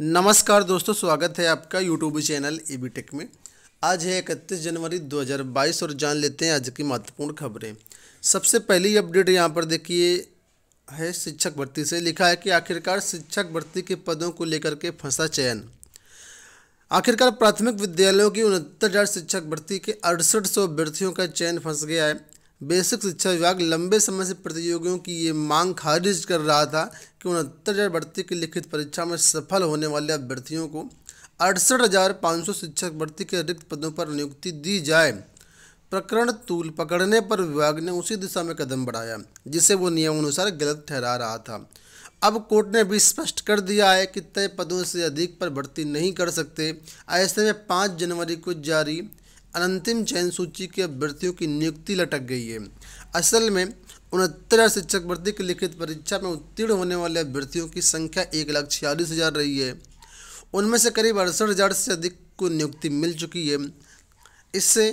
नमस्कार दोस्तों स्वागत है आपका YouTube channel E e tech में आज है इकतीस जनवरी 2022 और जान लेते हैं आज की महत्वपूर्ण खबरें सबसे पहली अपडेट यहाँ पर देखिए है शिक्षक भर्ती से लिखा है कि आखिरकार शिक्षक भर्ती के पदों को लेकर के फंसा चयन आखिरकार प्राथमिक विद्यालयों की उनहत्तर शिक्षक भर्ती के अड़सठ सौ अभ्यर्थियों का चयन फंस गया है बेसिक शिक्षा विभाग लंबे समय से प्रतियोगियों की ये मांग खारिज कर रहा था कि उनहत्तर हज़ार भर्ती की लिखित परीक्षा में सफल होने वाले अभ्यर्थियों को अड़सठ हज़ार पाँच सौ शिक्षक भर्ती के रिक्त पदों पर नियुक्ति दी जाए प्रकरण तूल पकड़ने पर विभाग ने उसी दिशा में कदम बढ़ाया जिसे वो नियमानुसार गलत ठहरा रहा था अब कोर्ट ने भी स्पष्ट कर दिया है कि तय पदों से अधिक पर भर्ती नहीं कर सकते ऐसे में पाँच जनवरी को जारी अनंतिम चयन सूची के अभ्यर्थियों की नियुक्ति लटक गई है असल में उनहत्तर शिक्षक भर्ती की लिखित परीक्षा में उत्तीर्ण होने वाले अभ्यर्थियों की संख्या एक लाख छियालीस हज़ार रही है उनमें से करीब अड़सठ हज़ार से अधिक को नियुक्ति मिल चुकी है इससे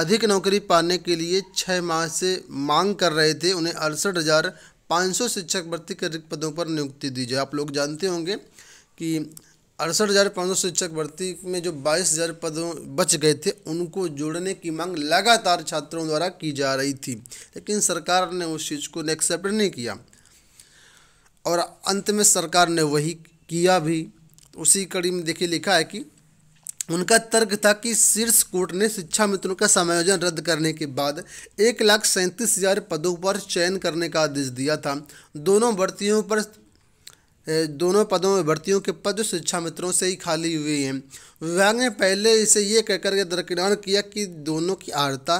अधिक नौकरी पाने के लिए छः माह से मांग कर रहे थे उन्हें अड़सठ हज़ार पाँच सौ शिक्षक भर्ती के रिक्त पदों पर नियुक्ति दी जाए आप लोग जानते होंगे कि अड़सठ हज़ार पाँच सौ शिक्षक भर्ती में जो बाईस हज़ार पदों बच गए थे उनको जोड़ने की मांग लगातार छात्रों द्वारा की जा रही थी लेकिन सरकार ने उस चीज़ को एक्सेप्ट नहीं किया और अंत में सरकार ने वही किया भी उसी कड़ी में देखिए लिखा है कि उनका तर्क था कि शीर्ष कोर्ट ने शिक्षा मित्रों का समायोजन रद्द करने के बाद एक लाख सैंतीस हजार पदों पर चयन करने का आदेश दिया था दोनों भर्तियों पर दोनों पदों में भर्तियों के पद शिक्षा मित्रों से ही खाली हुए हैं विभाग ने पहले इसे ये कहकर के दरकिनार किया कि दोनों की आर्ता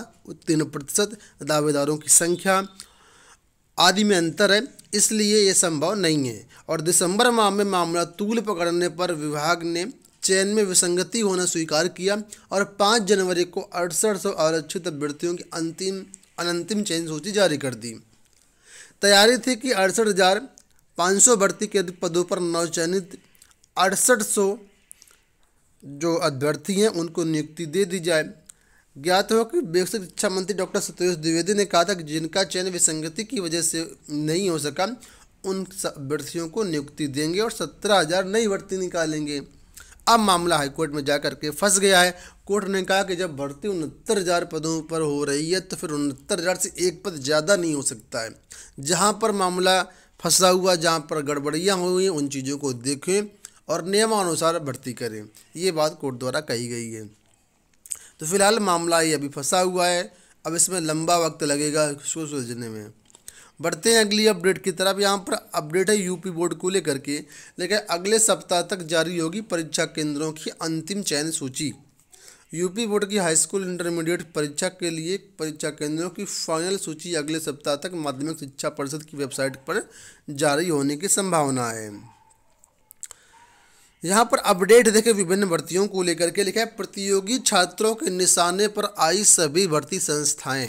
तीन प्रतिशत दावेदारों की संख्या आदि में अंतर है इसलिए ये संभव नहीं है और दिसंबर माह में मामला तूल पकड़ने पर विभाग ने चयन में विसंगति होना स्वीकार किया और पाँच जनवरी को अड़सठ सौ आरक्षित अभ्यर्थियों की अंतिम अनंतिम चयन सूची जारी कर दी तैयारी थी कि अड़सठ हज़ार पाँच भर्ती के पदों पर नवचयनित अड़सठ सौ जो अभ्यर्थी हैं उनको नियुक्ति दे दी जाए ज्ञात हो कि बेसिक शिक्षा मंत्री डॉक्टर सत्योष द्विवेदी ने कहा था कि जिनका चयन विसंगति की वजह से नहीं हो सका उन अभ्यर्थियों को नियुक्ति देंगे और सत्रह हज़ार नई भर्ती निकालेंगे अब मामला हाईकोर्ट में जाकर के फंस गया है कोर्ट ने कहा कि जब भर्ती उनहत्तर हज़ार पदों पर हो रही है तो फिर उनहत्तर हज़ार से एक पद ज़्यादा नहीं हो सकता है जहाँ पर मामला फंसा हुआ जहाँ पर गड़बड़ियाँ हुई उन चीज़ों को देखें और नियमानुसार भर्ती करें ये बात कोर्ट द्वारा कही गई है तो फिलहाल मामला ये अभी फंसा हुआ है अब इसमें लंबा वक्त लगेगा इसको सुलझने में बढ़ते हैं अगली अपडेट की तरफ यहाँ पर अपडेट है यूपी बोर्ड को लेकर के लेकिन अगले सप्ताह तक जारी होगी परीक्षा केंद्रों की अंतिम चयन सूची यूपी बोर्ड की हाई स्कूल इंटरमीडिएट परीक्षा के लिए परीक्षा केंद्रों की फाइनल सूची अगले सप्ताह तक माध्यमिक शिक्षा परिषद की वेबसाइट पर जारी होने की संभावना है यहाँ पर अपडेट देखें विभिन्न भर्तियों को लेकर के लिखा है प्रतियोगी छात्रों के निशाने पर आई सभी भर्ती संस्थाएं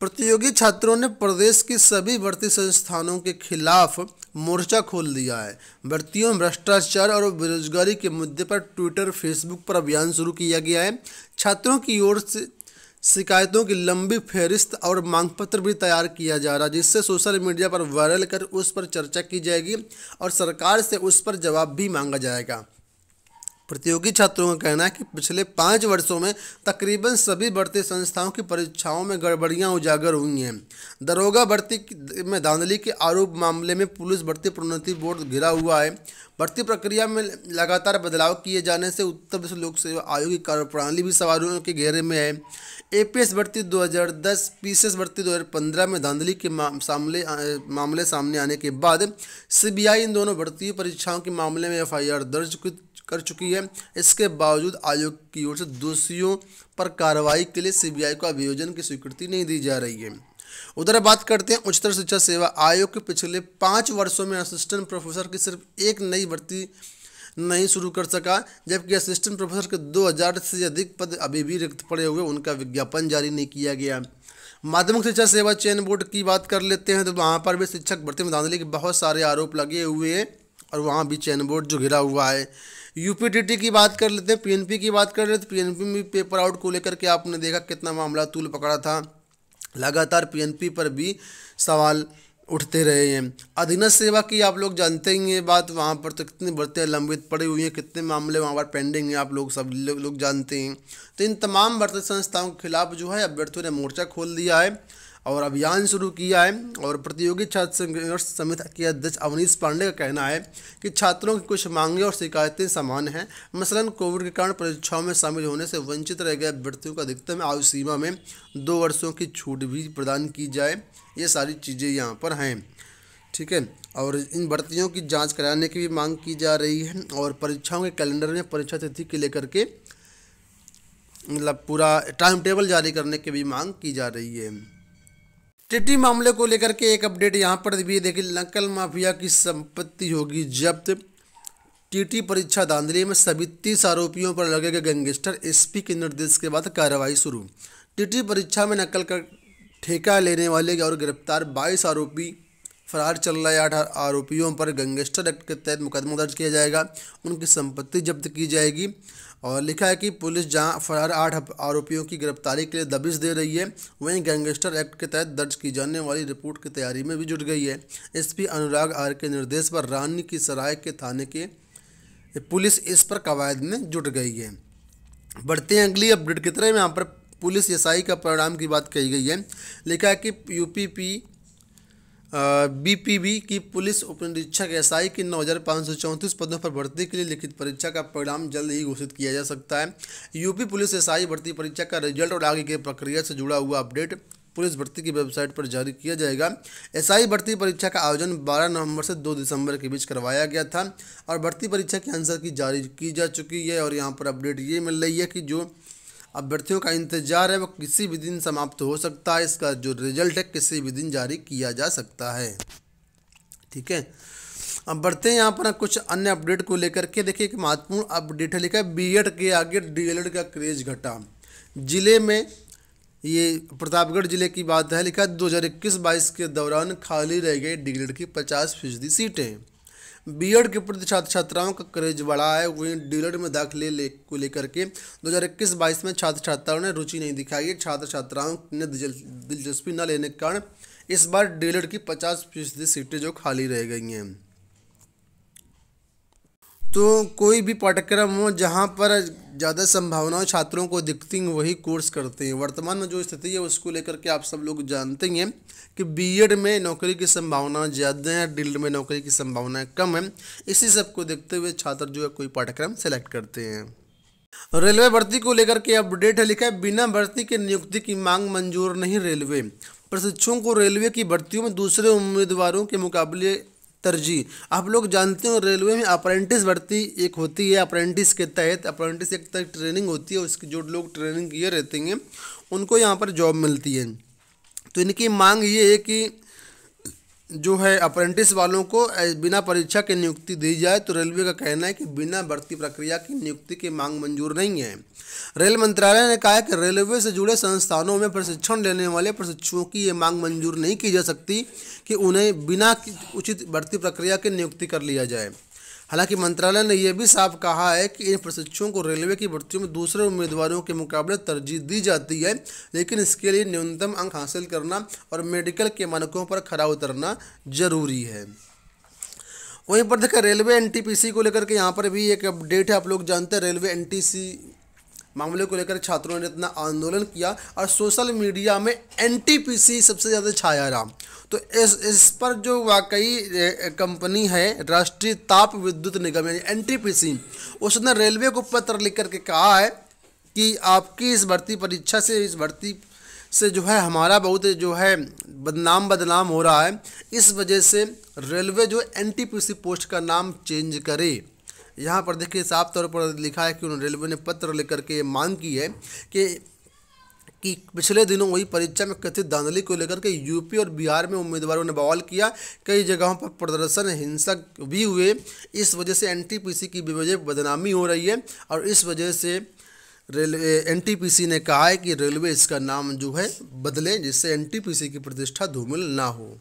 प्रतियोगी छात्रों ने प्रदेश की सभी भर्ती संस्थानों के खिलाफ मोर्चा खोल दिया है भर्तियों भ्रष्टाचार और बेरोजगारी के मुद्दे पर ट्विटर फेसबुक पर अभियान शुरू किया गया है छात्रों की ओर से शिकायतों की लंबी फहरिस्त और मांग पत्र भी तैयार किया जा रहा है जिससे सोशल मीडिया पर वायरल कर उस पर चर्चा की जाएगी और सरकार से उस पर जवाब भी मांगा जाएगा प्रतियोगी छात्रों का कहना है कि पिछले पाँच वर्षों में तकरीबन सभी भर्ती संस्थाओं की परीक्षाओं में गड़बड़ियां उजागर हुई हैं दरोगा भर्ती में धांधली के आरोप मामले में पुलिस भर्ती प्रोन्नति बोर्ड घिरा हुआ है भर्ती प्रक्रिया में लगातार बदलाव किए जाने से उत्तर प्रदेश लोक सेवा आयोग की कार्यप्रणाली भी सवालों के घेरे में है ए भर्ती दो हज़ार भर्ती दो में धांधली के मामले मामले सामने आने के बाद सी इन दोनों भर्ती परीक्षाओं के मामले में एफ दर्ज कर चुकी है इसके बावजूद आयोग की ओर से दोषियों पर कार्रवाई के लिए सीबीआई को अभियोजन की स्वीकृति नहीं दी जा रही है उधर बात करते हैं उच्चतर शिक्षा सेवा आयोग के पिछले पाँच वर्षों में असिस्टेंट प्रोफेसर की सिर्फ एक नई भर्ती नहीं शुरू कर सका जबकि असिस्टेंट प्रोफेसर के 2000 से अधिक पद अभी भी रिक्त पड़े हुए उनका विज्ञापन जारी नहीं किया गया माध्यमिक शिक्षा सेवा चयन बोर्ड की बात कर लेते हैं तो वहाँ पर भी शिक्षक भर्ती में धांधली के बहुत सारे आरोप लगे हुए हैं और वहाँ भी चयन बोर्ड जो घिरा हुआ है यूपीडीटी की बात कर लेते हैं पीएनपी की बात कर लेते हैं पीएनपी में पेपर आउट को लेकर के आपने देखा कितना मामला तूल पकड़ा था लगातार पीएनपी पर भी सवाल उठते रहे हैं अधीनस्थ सेवा की आप लोग जानते ही ये बात वहाँ पर तो कितनी बढ़ते लंबित पड़ी हुई हैं कितने मामले वहाँ पर पेंडिंग हैं आप लोग सब लोग जानते हैं तो इन तमाम भर्ती संस्थाओं के खिलाफ जो है अभ्यर्थियों ने मोर्चा खोल दिया है और अभियान शुरू किया है और प्रतियोगी छात्र संघर्ष समिति के अध्यक्ष अवनीश पांडे का कहना है कि छात्रों की कुछ मांगे और शिकायतें समान हैं मसलन कोविड के कारण परीक्षाओं में शामिल होने से वंचित रह गए अभ्यर्थियों को अधिकतम आयु सीमा में दो वर्षों की छूट भी प्रदान की जाए ये सारी चीज़ें यहाँ पर हैं ठीक है और इन भर्तियों की जांच कराने की भी मांग की जा रही है और परीक्षाओं के कैलेंडर में परीक्षा तिथि के लेकर के मतलब पूरा टाइम टेबल जारी करने की भी मांग की जा रही है टिड्डी मामले को लेकर के एक अपडेट यहाँ पर भी देखिए नकल माफिया की संपत्ति होगी जब्त टीटी परीक्षा धांधली में सभी तीस आरोपियों पर लगे गए गैंगस्टर एसपी के निर्देश के बाद कार्रवाई शुरू टीटी परीक्षा में नकल कर ठेका लेने वाले और गिरफ्तार बाईस आरोपी फरार चल रहे आठ आरोपियों पर गैंगस्टर एक्ट के तहत मुकदमा दर्ज किया जाएगा उनकी संपत्ति जब्त की जाएगी और लिखा है कि पुलिस जहां फरार आठ आरोपियों की गिरफ्तारी के लिए दबिश दे रही है वहीं गैंगस्टर एक्ट के तहत दर्ज की जाने वाली रिपोर्ट की तैयारी में भी जुट गई है पी अनुराग आर के निर्देश पर रानी की सराय के थाने के पुलिस इस पर कवायद में जुट गई है बढ़ते हैं अगली अपडेट की तरह यहाँ पर पुलिस एसआई का परिणाम की बात कही गई है लिखा है कि यूपीपी बीपीबी की पुलिस उप निरीक्षक एस आई के नौ हज़ार पाँच सौ चौंतीस पदों पर भर्ती के लिए लिखित परीक्षा का परिणाम जल्द ही घोषित किया जा सकता है यूपी पुलिस एस आई भर्ती परीक्षा का रिजल्ट और आगे की प्रक्रिया से जुड़ा हुआ अपडेट पुलिस भर्ती की वेबसाइट पर जारी किया जाएगा एसआई भर्ती परीक्षा का आयोजन 12 नवंबर से 2 दिसंबर के बीच करवाया गया था और भर्ती परीक्षा के आंसर की जारी की जा चुकी है और यहाँ पर अपडेट ये मिल रही है कि जो अभ्यर्थियों का इंतजार है वह किसी भी दिन समाप्त हो सकता है इसका जो रिजल्ट है किसी भी दिन जारी किया जा सकता है ठीक है अब बढ़ते हैं यहाँ पर कुछ अन्य अपडेट को लेकर के देखिए एक महत्वपूर्ण अपडेट है लिखा है बी के आगे डीएलएड का क्रेज घटा जिले में ये प्रतापगढ़ जिले की बात है लिखा है दो हज़ार इक्कीस बाईस के दौरान खाली रह गई डी की पचास फीसदी सीटें बीएड के प्रति छात्र छात्राओं का क्रेज बढ़ा है वहीं डीलर में दाखिले ले, को लेकर के 2021-22 में छात्र छात्राओं ने रुचि नहीं दिखाई छात्र छात्राओं ने दिलचस्पी न लेने के कारण इस बार डीएलएड e की पचास फीसदी सीटें जो खाली रह गई हैं तो कोई भी पाठ्यक्रम हो जहाँ पर ज़्यादा संभावनाओं छात्रों को दिखती हैं वही कोर्स करते हैं वर्तमान में जो स्थिति है उसको लेकर के आप सब लोग जानते ही हैं कि बीएड में नौकरी की संभावना ज़्यादा है डील्ड में नौकरी की संभावना कम है इसी सब को देखते हुए छात्र जो है कोई पाठ्यक्रम सेलेक्ट करते हैं रेलवे भर्ती को लेकर के अपडेट है लिखा है बिना भर्ती के नियुक्ति की मांग मंजूर नहीं रेलवे प्रशिक्षुओं को रेलवे की भर्तियों में दूसरे उम्मीदवारों के मुकाबले तरजीह आप लोग जानते हो रेलवे में अप्रेंटिस भर्ती एक होती है अप्रेंटिस के तहत अप्रेंटिस एक तहत ट्रेनिंग होती है उसकी जो लोग ट्रेनिंग किए रहते हैं उनको यहाँ पर जॉब मिलती है तो इनकी मांग ये है कि जो है अप्रेंटिस वालों को बिना परीक्षा के नियुक्ति दी जाए तो रेलवे का कहना है कि बिना भर्ती प्रक्रिया की नियुक्ति की मांग मंजूर नहीं है रेल मंत्रालय ने कहा है कि रेलवे से जुड़े संस्थानों में प्रशिक्षण लेने वाले प्रशिक्षुओं की ये मांग मंजूर नहीं की जा सकती कि उन्हें बिना उचित भर्ती प्रक्रिया की नियुक्ति कर लिया जाए हालांकि मंत्रालय ने यह भी साफ कहा है कि इन प्रशिक्षुओं को रेलवे की भर्तियों में दूसरे उम्मीदवारों के मुकाबले तरजीह दी जाती है लेकिन इसके लिए न्यूनतम अंक हासिल करना और मेडिकल के मानकों पर खरा उतरना जरूरी है वहीं पर देखा रेलवे एनटीपीसी को लेकर के यहाँ पर भी एक अपडेट है आप लोग जानते हैं रेलवे एनटीसी मामले को लेकर छात्रों ने इतना आंदोलन किया और सोशल मीडिया में एन सबसे ज़्यादा छाया रहा तो इस इस पर जो वाकई कंपनी है राष्ट्रीय ताप विद्युत निगम यानी एन उसने रेलवे को पत्र लिख करके कहा है कि आपकी इस भर्ती परीक्षा से इस भर्ती से जो है हमारा बहुत जो है बदनाम बदनाम हो रहा है इस वजह से रेलवे जो एन पोस्ट का नाम चेंज करे यहाँ पर देखिए साफ तौर पर लिखा है कि उन रेलवे ने पत्र लेकर के मांग की है कि कि पिछले दिनों वही परीक्षा में कथित धांधली को लेकर के यूपी और बिहार में उम्मीदवारों ने बवाल किया कई जगहों पर प्रदर्शन हिंसक भी हुए इस वजह से एनटीपीसी की वजह बदनामी हो रही है और इस वजह से रेलवे एन ने कहा है कि रेलवे इसका नाम जो है बदले जिससे एनटीपीसी की प्रतिष्ठा धूमिल ना हो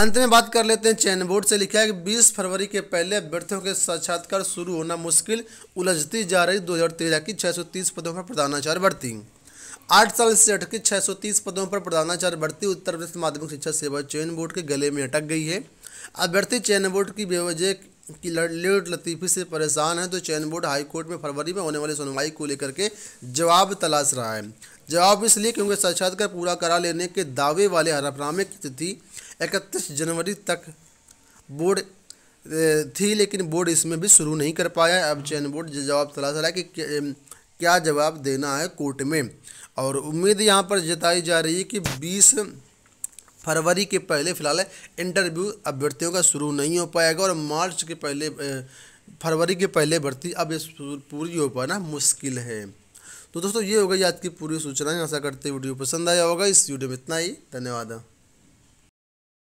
अंत में बात कर लेते हैं चयन बोर्ड से लिखा है कि 20 फरवरी के पहले अभ्यर्थियों के साक्षात्कार शुरू होना मुश्किल उलझती जा रही दो हज़ार तेरह की 630 पदों पर प्रधानाचार्य भर्ती आठ साल से अटकी 630 पदों पर प्रधानाचार्य भर्ती उत्तर प्रदेश माध्यमिक शिक्षा सेवा चयन बोर्ड के गले में अटक गई है अभ्यर्थी चयन बोर्ड की बेवजह की लेट लतीफ़ी से परेशान है तो चयन बोर्ड हाईकोर्ट में फरवरी में होने वाली सुनवाई को लेकर के जवाब तलाश रहा है जवाब इसलिए क्योंकि साक्षात्कार पूरा करा लेने के दावे वाले हरफनामे की तिथि इकतीस जनवरी तक बोर्ड थी लेकिन बोर्ड इसमें भी शुरू नहीं कर पाया अब चयन बोर्ड जवाब तलाश रहा है कि क्या जवाब देना है कोर्ट में और उम्मीद यहाँ पर जताई जा रही है कि बीस फरवरी के पहले फिलहाल इंटरव्यू अभ्यर्थियों का शुरू नहीं हो पाएगा और मार्च के पहले फरवरी के पहले भर्ती अब पूरी हो पाना मुश्किल है तो दोस्तों ये हो गई आज की पूरी सूचना आशा करते वीडियो पसंद आया होगा इस वीडियो में इतना ही धन्यवाद